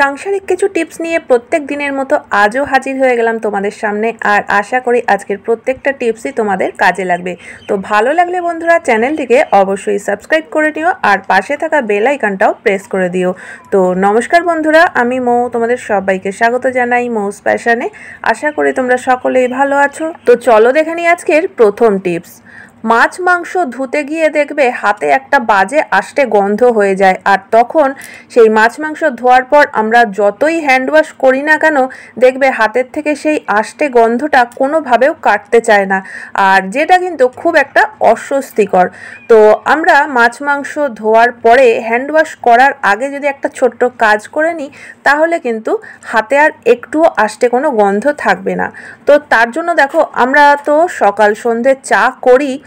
সাংসারিক কিছু টিপস নিয়ে প্রত্যেক দিনের মতো আজও হাজির হয়ে গেলাম তোমাদের সামনে আর আশা করি আজকের প্রত্যেকটা টিপসই তোমাদের কাজে লাগবে তো ভালো লাগলে বন্ধুরা চ্যানেলটিকে অবশ্যই সাবস্ক্রাইব করে নিও আর পাশে থাকা বেল আইকনটাও প্রেস করে দিও তো নমস্কার বন্ধুরা আমি মৌ তোমাদের সবাইকে স্বাগত জানাই মৌস প্যাশানে আশা করি তোমরা সকলেই ভালো আছো তো চলো দেখে নিই আজকের প্রথম টিপস মাছ মাংস ধুতে গিয়ে দেখবে হাতে একটা বাজে আষ্টে গন্ধ হয়ে যায় আর তখন সেই মাছ মাংস ধোয়ার পর আমরা যতই হ্যান্ড ওয়াশ করি না কেন দেখবে হাতের থেকে সেই আষ্টে গন্ধটা কোনোভাবেও কাটতে চায় না আর যেটা কিন্তু খুব একটা অস্বস্তিকর তো আমরা মাছ মাংস ধোয়ার পরে হ্যান্ড ওয়াশ করার আগে যদি একটা ছোট্ট কাজ করে নিই তাহলে কিন্তু হাতে আর একটুও আষ্টে কোনো গন্ধ থাকবে না তো তার জন্য দেখো আমরা তো সকাল সন্ধ্যে চা করি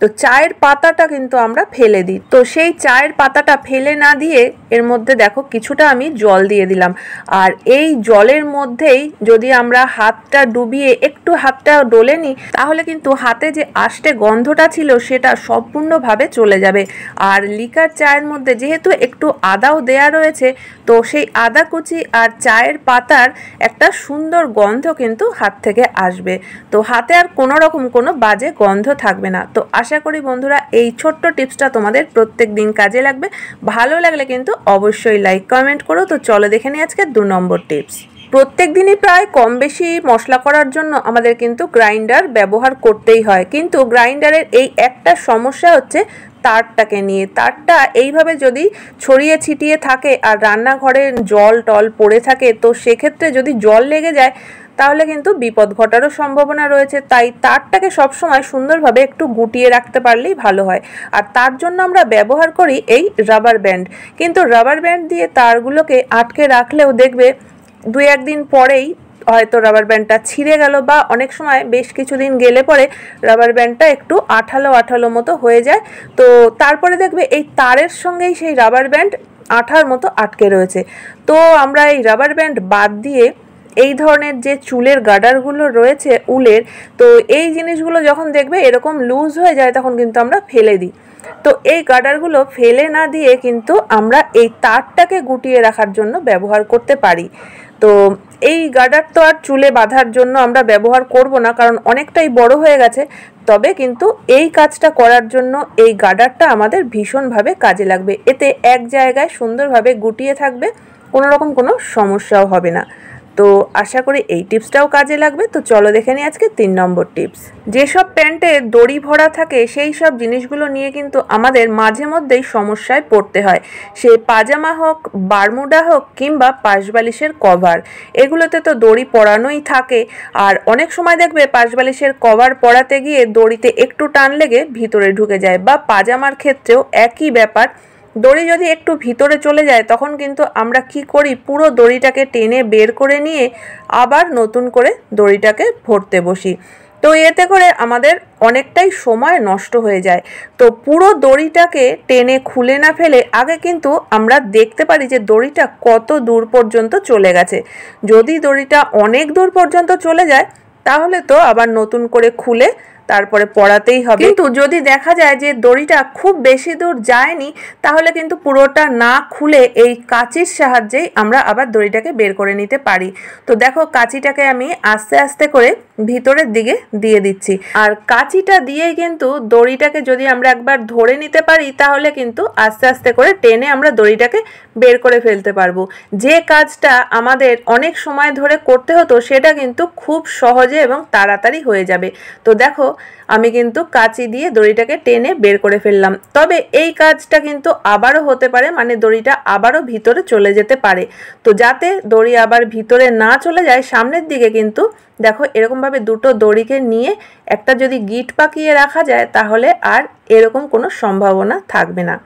তো চায়ের পাতাটা কিন্তু আমরা ফেলে দিই তো সেই চায়ের পাতাটা ফেলে না দিয়ে এর মধ্যে দেখো কিছুটা আমি জল দিয়ে দিলাম আর এই জলের মধ্যেই যদি আমরা হাতটা ডুবিয়ে একটু হাতটা ডলে নিই তাহলে কিন্তু হাতে যে আষ্টে গন্ধটা ছিল সেটা সম্পূর্ণভাবে চলে যাবে আর লিকার চায়ের মধ্যে যেহেতু একটু আদাও দেয়া রয়েছে তো সেই আদা কুচি আর চায়ের পাতার একটা সুন্দর গন্ধ কিন্তু হাত থেকে আসবে তো হাতে আর কোনো রকম কোনো বাজে গন্ধ থাকবে না তো আশা আশা করি বন্ধুরা এই ছোট্ট টিপসটা তোমাদের প্রত্যেক দিন কাজে লাগবে ভালো লাগলে কিন্তু অবশ্যই লাইক কমেন্ট করো তো চলো দেখে নিই আজকে দু নম্বর টিপস প্রত্যেক দিনই প্রায় কম বেশি মশলা করার জন্য আমাদের কিন্তু গ্রাইন্ডার ব্যবহার করতেই হয় কিন্তু গ্রাইন্ডারের এই একটা সমস্যা হচ্ছে তারটাকে নিয়ে তারটা এইভাবে যদি ছড়িয়ে ছিটিয়ে থাকে আর রান্নাঘরে জল টল পড়ে থাকে তো সেক্ষেত্রে যদি জল লেগে যায় তাহলে কিন্তু বিপদ ঘটারও সম্ভাবনা রয়েছে তাই তারটাকে সবসময় সুন্দরভাবে একটু গুটিয়ে রাখতে পারলেই ভালো হয় আর তার জন্য আমরা ব্যবহার করি এই রাবার ব্যান্ড কিন্তু রাবার ব্যান্ড দিয়ে তারগুলোকে আটকে রাখলেও দেখবে দু একদিন পরেই হয়তো রাবার ব্যান্ডটা ছিঁড়ে গেল বা অনেক সময় বেশ কিছুদিন গেলে পরে রাবার ব্যান্ডটা একটু আঠালো আঠালো মতো হয়ে যায় তো তারপরে দেখবে এই তারের সঙ্গেই সেই রাবার ব্যান্ড আঠার মতো আটকে রয়েছে তো আমরা এই রাবার ব্যান্ড বাদ দিয়ে এই ধরনের যে চুলের গার্ডারগুলো রয়েছে উলের তো এই জিনিসগুলো যখন দেখবে এরকম লুজ হয়ে যায় তখন কিন্তু আমরা ফেলে দিই তো এই গার্ডারগুলো ফেলে না দিয়ে কিন্তু আমরা এই তারটাকে গুটিয়ে রাখার জন্য ব্যবহার করতে পারি তো এই গার্ডার তো আর চুলে বাঁধার জন্য আমরা ব্যবহার করব না কারণ অনেকটাই বড় হয়ে গেছে তবে কিন্তু এই কাজটা করার জন্য এই গার্ডারটা আমাদের ভীষণভাবে কাজে লাগবে এতে এক জায়গায় সুন্দরভাবে গুটিয়ে থাকবে কোনো রকম কোনো সমস্যাও হবে না তো আশা করি এই টিপসটাও কাজে লাগবে তো চলো দেখে নিই আজকে তিন নম্বর টিপস যেসব প্যান্টে দড়ি ভরা থাকে সেই সব জিনিসগুলো নিয়ে কিন্তু আমাদের মাঝে মধ্যেই সমস্যায় পড়তে হয় সে পাজামা হোক বারমুডা হোক কিংবা পাশবালিশের কভার এগুলোতে তো দড়ি পরানোই থাকে আর অনেক সময় দেখবে পাশবালিশের কভার পরাতে গিয়ে দড়িতে একটু টান লেগে ভিতরে ঢুকে যায় বা পাজামার ক্ষেত্রেও একই ব্যাপার দড়ি যদি একটু ভিতরে চলে যায় তখন কিন্তু আমরা কি করি পুরো দড়িটাকে টেনে বের করে নিয়ে আবার নতুন করে দড়িটাকে ভরতে বসি তো এতে করে আমাদের অনেকটাই সময় নষ্ট হয়ে যায় তো পুরো দড়িটাকে টেনে খুলে না ফেলে আগে কিন্তু আমরা দেখতে পারি যে দড়িটা কত দূর পর্যন্ত চলে গেছে যদি দড়িটা অনেক দূর পর্যন্ত চলে যায় তাহলে তো আবার নতুন করে খুলে তারপরে পড়াতেই হবে কিন্তু যদি দেখা যায় যে দড়িটা খুব বেশি দূর যায়নি তাহলে কিন্তু পুরোটা না খুলে এই কাঁচির সাহায্যেই আমরা আবার দড়িটাকে বের করে নিতে পারি তো দেখো কাঁচিটাকে আমি আস্তে আস্তে করে ভিতরের দিকে দিয়ে দিচ্ছি আর কাঁচিটা দিয়ে কিন্তু দড়িটাকে যদি আমরা একবার ধরে নিতে পারি তাহলে কিন্তু আস্তে আস্তে করে টেনে আমরা দড়িটাকে বের করে ফেলতে পারবো যে কাজটা আমাদের অনেক সময় ধরে করতে হতো সেটা কিন্তু খুব সহজে এবং তাড়াতাড়ি হয়ে যাবে তো দেখো আমি কিন্তু কাঁচি দিয়ে দড়িটাকে টেনে বের করে ফেললাম তবে এই কাজটা কিন্তু আবারও হতে পারে মানে দড়িটা আবারও ভিতরে চলে যেতে পারে তো যাতে দড়ি আবার ভিতরে না চলে যায় সামনের দিকে কিন্তু দেখো এরকমভাবে দুটো দড়িকে নিয়ে একটা যদি গিট পাকিয়ে রাখা যায় তাহলে আর এরকম কোনো সম্ভাবনা থাকবে না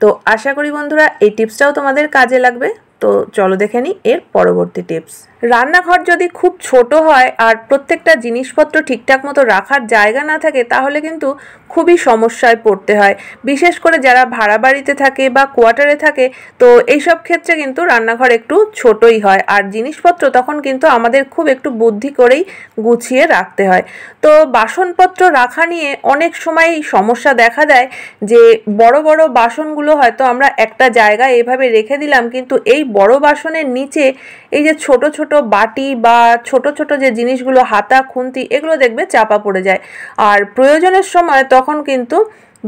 তো আশা করি বন্ধুরা এই টিপসটাও তোমাদের কাজে লাগবে তো চলো দেখে নিই এর পরবর্তী টিপস রান্নাঘর যদি খুব ছোট হয় আর প্রত্যেকটা জিনিসপত্র ঠিকঠাক মতো রাখার জায়গা না থাকে তাহলে কিন্তু খুবই সমস্যায় পড়তে হয় বিশেষ করে যারা ভাড়া বাড়িতে থাকে বা কোয়ার্টারে থাকে তো এইসব ক্ষেত্রে কিন্তু রান্নাঘর একটু ছোটই হয় আর জিনিসপত্র তখন কিন্তু আমাদের খুব একটু বুদ্ধি করেই গুছিয়ে রাখতে হয় তো বাসনপত্র রাখা নিয়ে অনেক সময় সমস্যা দেখা দেয় যে বড় বড় বাসনগুলো হয়তো আমরা একটা জায়গায় এভাবে রেখে দিলাম কিন্তু এই বড় বাসনের নিচে এই যে ছোট ছোট বাটি বা ছোট ছোট যে জিনিসগুলো হাতা খুন্তি এগুলো দেখবে চাপা পড়ে যায় আর প্রয়োজনের সময় তখন কিন্তু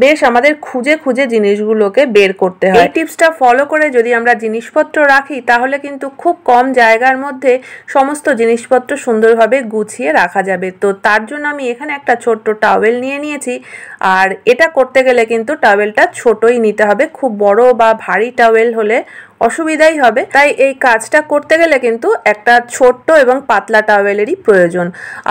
বেশ আমাদের খুঁজে খুঁজে জিনিসগুলোকে বের করতে হয় এই টিপসটা ফলো করে যদি আমরা জিনিসপত্র রাখি তাহলে কিন্তু খুব কম জায়গার মধ্যে সমস্ত জিনিসপত্র সুন্দরভাবে গুছিয়ে রাখা যাবে তো তার জন্য আমি এখানে একটা ছোট্ট টাওয়েল নিয়ে নিয়েছি আর এটা করতে গেলে কিন্তু টাওয়েলটা ছোটই নিতে হবে খুব বড় বা ভারী টাওয়েল হলে অসুবিধাই হবে তাই এই কাজটা করতে গেলে কিন্তু একটা ছোট্ট এবং পাতলা টাওয়েলেরই প্রয়োজন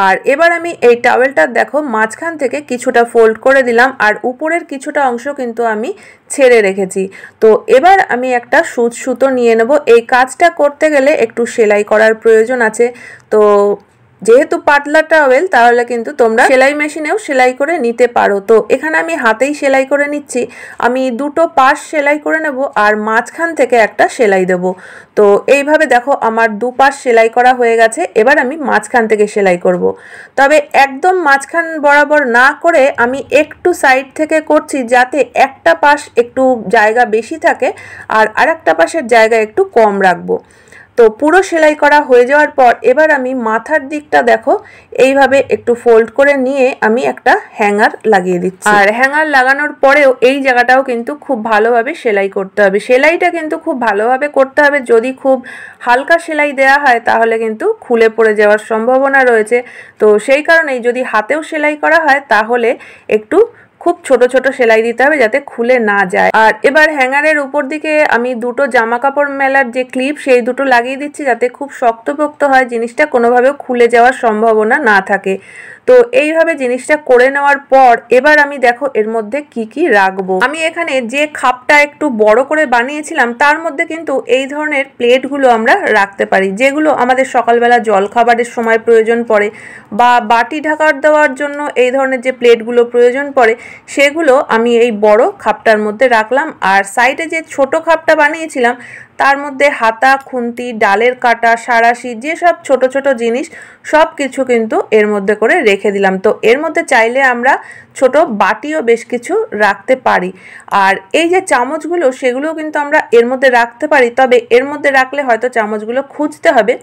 আর এবার আমি এই টাওয়েলটা দেখো মাঝখান থেকে কিছুটা ফোল্ড করে দিলাম আর উপর উপরের কিছুটা অংশ কিন্তু আমি ছেড়ে রেখেছি তো এবার আমি একটা সুচ সুতো নিয়ে নেব এই কাজটা করতে গেলে একটু সেলাই করার প্রয়োজন আছে তো যেহেতু পাতলা টাওয়েল তাহলে কিন্তু তোমরা সেলাই মেশিনেও সেলাই করে নিতে পারো তো এখানে আমি হাতেই সেলাই করে নিচ্ছি আমি দুটো পাশ সেলাই করে নেব আর মাঝখান থেকে একটা সেলাই দেব তো এইভাবে দেখো আমার দু পাশ সেলাই করা হয়ে গেছে এবার আমি মাঝখান থেকে সেলাই করব। তবে একদম মাঝখান বরাবর না করে আমি একটু সাইড থেকে করছি যাতে একটা পাশ একটু জায়গা বেশি থাকে আর আরেকটা পাশের জায়গা একটু কম রাখবো তো পুরো সেলাই করা হয়ে যাওয়ার পর এবার আমি মাথার দিকটা দেখো এইভাবে একটু ফোল্ড করে নিয়ে আমি একটা হ্যাঙ্গার লাগিয়ে দিচ্ছি আর হ্যাঙ্গার লাগানোর পরেও এই জায়গাটাও কিন্তু খুব ভালোভাবে সেলাই করতে হবে সেলাইটা কিন্তু খুব ভালোভাবে করতে হবে যদি খুব হালকা সেলাই দেয়া হয় তাহলে কিন্তু খুলে পড়ে যাওয়ার সম্ভাবনা রয়েছে তো সেই কারণেই যদি হাতেও সেলাই করা হয় তাহলে একটু খুব ছোট ছোট সেলাই দিতে হবে যাতে খুলে না যায় আর এবার হ্যাঙ্গারের উপর দিকে আমি দুটো জামা কাপড় মেলার যে ক্লিপ সেই দুটো লাগিয়ে দিচ্ছি যাতে খুব শক্তপোক্ত হয় জিনিসটা কোনোভাবেও খুলে যাওয়ার সম্ভাবনা না থাকে তো এইভাবে জিনিসটা করে নেওয়ার পর এবার আমি দেখো এর মধ্যে কি কি রাখবো আমি এখানে যে খাপটা একটু বড় করে বানিয়েছিলাম তার মধ্যে কিন্তু এই ধরনের প্লেটগুলো আমরা রাখতে পারি যেগুলো আমাদের সকালবেলা জল খাবারের সময় প্রয়োজন পড়ে বা বাটি ঢাকার দেওয়ার জন্য এই ধরনের যে প্লেটগুলো প্রয়োজন পড়ে সেগুলো আমি এই বড় খাপটার মধ্যে রাখলাম আর সাইডে যে ছোট খাপটা বানিয়েছিলাম তার মধ্যে হাতা খুন্তি ডালের কাটা সারাশি যেসব ছোট ছোট জিনিস সব কিছু কিন্তু এর মধ্যে করে রেখে দিলাম তো এর মধ্যে চাইলে আমরা ছোট বাটিও বেশ কিছু রাখতে পারি আর এই যে চামচগুলো সেগুলোও কিন্তু আমরা এর মধ্যে রাখতে পারি তবে এর মধ্যে রাখলে হয়তো চামচগুলো খুঁজতে হবে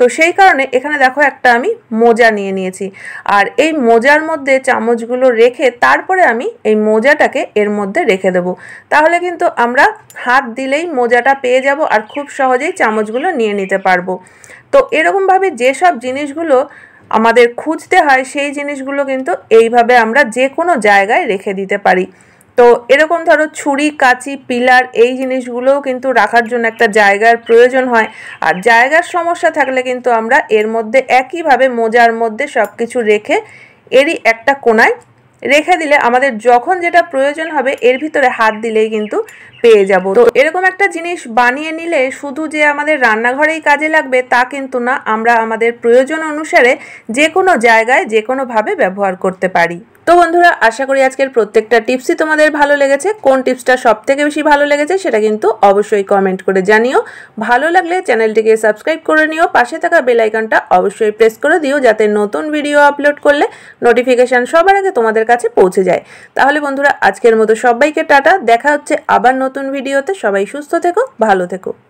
তো সেই কারণে এখানে দেখো একটা আমি মোজা নিয়ে নিয়েছি আর এই মোজার মধ্যে চামচগুলো রেখে তারপরে আমি এই মোজাটাকে এর মধ্যে রেখে দেব তাহলে কিন্তু আমরা হাত দিলেই মোজাটা পেয়ে যাব আর খুব সহজেই চামচগুলো নিয়ে নিতে পারবো তো এরকমভাবে যেসব জিনিসগুলো আমাদের খুঁজতে হয় সেই জিনিসগুলো কিন্তু এইভাবে আমরা যে কোনো জায়গায় রেখে দিতে পারি তো এরকম ধরো ছুরি কাঁচি পিলার এই জিনিসগুলোও কিন্তু রাখার জন্য একটা জায়গার প্রয়োজন হয় আর জায়গার সমস্যা থাকলে কিন্তু আমরা এর মধ্যে একইভাবে মোজার মধ্যে সব কিছু রেখে এরই একটা কোনায় রেখে দিলে আমাদের যখন যেটা প্রয়োজন হবে এর ভিতরে হাত দিলেই কিন্তু পেয়ে যাব তো এরকম একটা জিনিস বানিয়ে নিলে শুধু যে আমাদের রান্নাঘরেই কাজে লাগবে তা কিন্তু না আমরা আমাদের প্রয়োজন অনুসারে যে কোনো জায়গায় যে কোনোভাবে ব্যবহার করতে পারি তো বন্ধুরা আশা করি আজকের প্রত্যেকটা টিপসই তোমাদের ভালো লেগেছে কোন টিপসটা সব থেকে বেশি ভালো লেগেছে সেটা কিন্তু অবশ্যই কমেন্ট করে জানিও ভালো লাগলে চ্যানেলটিকে সাবস্ক্রাইব করে নিও পাশে থাকা বেলাইকনটা অবশ্যই প্রেস করে দিও যাতে নতুন ভিডিও আপলোড করলে নোটিফিকেশান সবার আগে তোমাদের কাছে পৌঁছে যায় তাহলে বন্ধুরা আজকের মতো সবাইকে টাটা দেখা হচ্ছে আবার নতুন ভিডিওতে সবাই সুস্থ থেকো ভালো থেকো